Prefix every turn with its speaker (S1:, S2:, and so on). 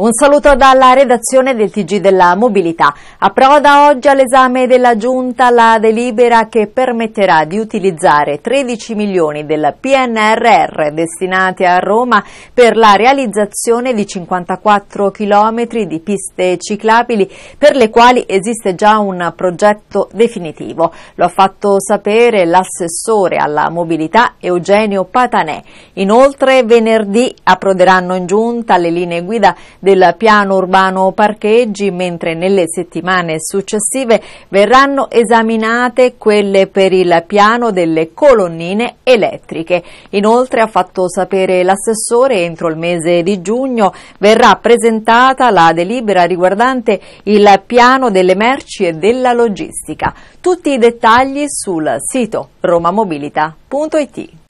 S1: Un saluto dalla redazione del Tg della Mobilità. Approda oggi all'esame della Giunta la delibera che permetterà di utilizzare 13 milioni del PNRR destinati a Roma per la realizzazione di 54 chilometri di piste ciclabili per le quali esiste già un progetto definitivo. Lo ha fatto sapere l'assessore alla mobilità Eugenio Patanè. Inoltre venerdì approderanno in Giunta le linee guida del piano urbano parcheggi, mentre nelle settimane successive verranno esaminate quelle per il piano delle colonnine elettriche. Inoltre ha fatto sapere l'assessore entro il mese di giugno verrà presentata la delibera riguardante il piano delle merci e della logistica. Tutti i dettagli sul sito romamobilita.it.